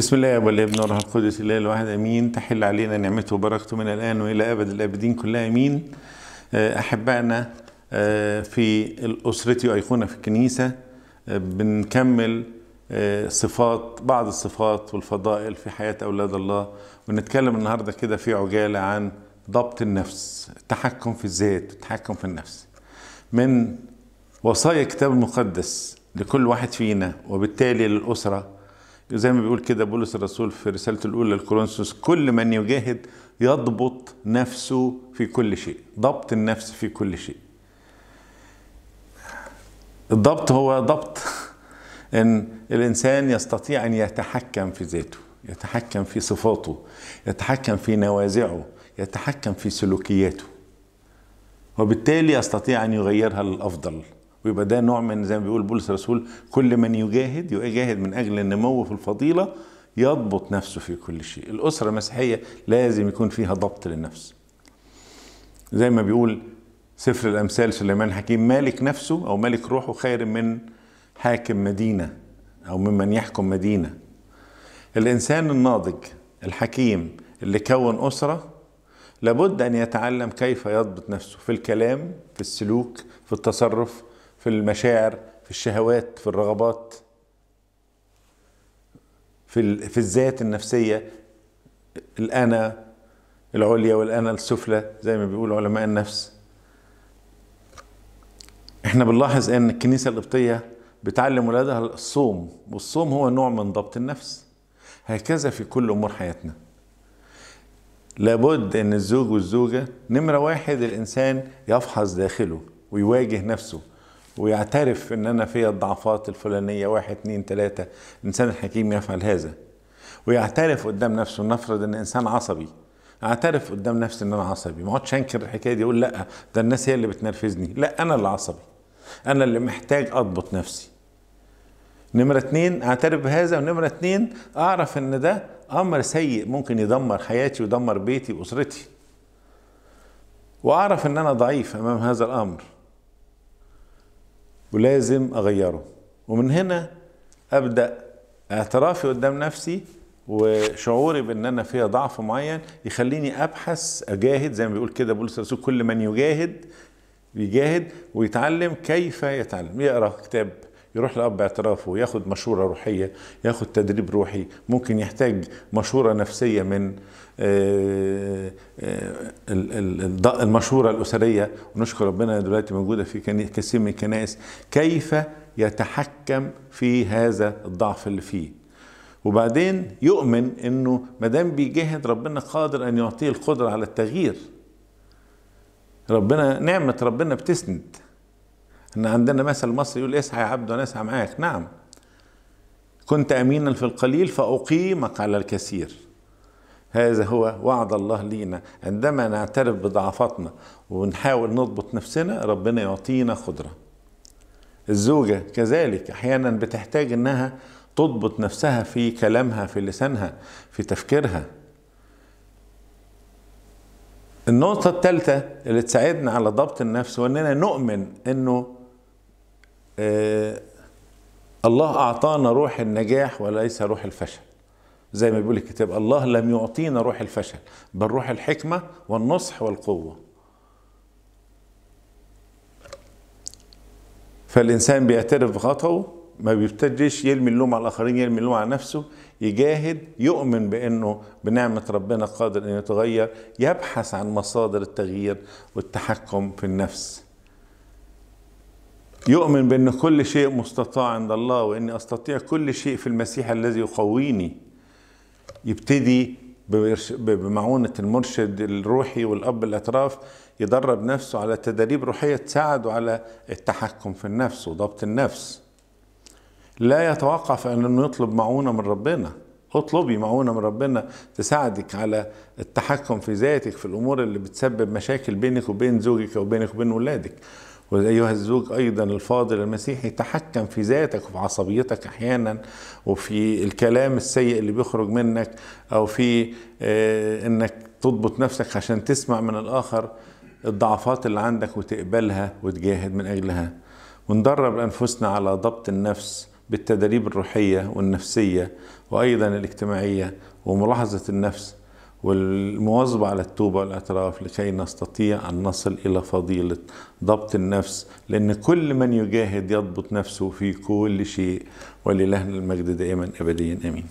بسم الله والابن والروح القدس الله الواحد امين تحل علينا نعمته وبركته من الان والى ابد الابدين كلها امين آه، احبائنا آه، في الاسره وايقونه في الكنيسه آه، بنكمل صفات بعض الصفات والفضائل في حياه اولاد الله ونتكلم النهارده كده في عجاله عن ضبط النفس التحكم في الذات التحكم في النفس من وصايا الكتاب المقدس لكل واحد فينا وبالتالي للاسره زي ما بيقول كده بولس الرسول في رسالته الاولى للكورنثوس كل من يجاهد يضبط نفسه في كل شيء ضبط النفس في كل شيء الضبط هو ضبط ان الانسان يستطيع ان يتحكم في ذاته يتحكم في صفاته يتحكم في نوازعه يتحكم في سلوكياته وبالتالي يستطيع ان يغيرها للافضل ويبقى ده نوع من زي ما بيقول بولس الرسول كل من يجاهد يجاهد من اجل النمو في الفضيله يضبط نفسه في كل شيء الاسره المسيحيه لازم يكون فيها ضبط للنفس زي ما بيقول سفر الامثال سليمان حكيم مالك نفسه او مالك روحه خير من حاكم مدينه او ممن يحكم مدينه الانسان الناضج الحكيم اللي كون اسره لابد ان يتعلم كيف يضبط نفسه في الكلام في السلوك في التصرف في المشاعر في الشهوات في الرغبات في في الذات النفسيه الانا العليا والانا السفلى زي ما بيقول علماء النفس احنا بنلاحظ ان الكنيسه القبطيه بتعلم ولادها الصوم والصوم هو نوع من ضبط النفس هكذا في كل امور حياتنا لابد ان الزوج والزوجه نمره واحد الانسان يفحص داخله ويواجه نفسه ويعترف ان انا فيا الضعفات الفلانيه واحد اثنين ثلاثه الانسان الحكيم يفعل هذا ويعترف قدام نفسه نفرض ان انسان عصبي اعترف قدام نفسي ان انا عصبي ما اقعدش انكر الحكايه دي اقول لا ده الناس هي اللي بتنرفزني لا انا اللي عصبي انا اللي محتاج اضبط نفسي نمرة اتنين اعترف بهذا ونمرة اتنين اعرف ان ده امر سيء ممكن يدمر حياتي ويدمر بيتي واسرتي واعرف ان انا ضعيف امام هذا الامر ولازم اغيره ومن هنا ابدا اعترافي قدام نفسي وشعوري بان انا فيها ضعف معين يخليني ابحث اجاهد زي ما بيقول كده بولس الرسول كل من يجاهد يجاهد ويتعلم كيف يتعلم يقرا كتاب يروح الاب باعترافه ياخذ مشوره روحيه ياخذ تدريب روحي ممكن يحتاج مشوره نفسيه من آه، آه، المشوره الاسريه ونشكر ربنا دلوقتي موجوده في كثير من الكنائس كيف يتحكم في هذا الضعف اللي فيه وبعدين يؤمن انه ما دام بيجاهد ربنا قادر ان يعطيه القدره على التغيير ربنا نعمه ربنا بتسند احنا عندنا مثل مصري يقول اسعى يا عبد وانا اسعى معاك نعم كنت امينا في القليل فاقيمك على الكثير هذا هو وعد الله لينا عندما نعترف بضعفاتنا ونحاول نضبط نفسنا ربنا يعطينا قدره الزوجه كذلك احيانا بتحتاج انها تضبط نفسها في كلامها في لسانها في تفكيرها النقطة الثالثة اللي تساعدنا على ضبط النفس واننا نؤمن انه آه، الله أعطانا روح النجاح وليس روح الفشل زي ما بيقول الكتاب الله لم يعطينا روح الفشل بل روح الحكمة والنصح والقوة فالإنسان بيعترف بخطأه ما بيبتديش يرمي اللوم على الآخرين يرمي اللوم على نفسه يجاهد يؤمن بأنه بنعمة ربنا قادر أن يتغير يبحث عن مصادر التغيير والتحكم في النفس يؤمن بأن كل شيء مستطاع عند الله وإني أستطيع كل شيء في المسيح الذي يقويني يبتدي بمعونة المرشد الروحي والأب الأطراف يدرب نفسه على تدريب روحية تساعده على التحكم في النفس وضبط النفس لا يتوقف أنه يطلب معونة من ربنا اطلبي معونة من ربنا تساعدك على التحكم في ذاتك في الأمور اللي بتسبب مشاكل بينك وبين زوجك وبينك وبين ولادك وأيها الزوج أيضا الفاضل المسيحي تحكم في ذاتك وفي عصبيتك أحيانا وفي الكلام السيء اللي بيخرج منك أو في آه، أنك تضبط نفسك عشان تسمع من الآخر الضعفات اللي عندك وتقبلها وتجاهد من أجلها وندرب أنفسنا على ضبط النفس بالتدريب الروحية والنفسية وأيضا الاجتماعية وملاحظة النفس والمواظبة على التوبة والاعتراف لكي نستطيع أن نصل إلى فضيلة ضبط النفس لأن كل من يجاهد يضبط نفسه في كل شيء ولله المجد دائما أبديا آمين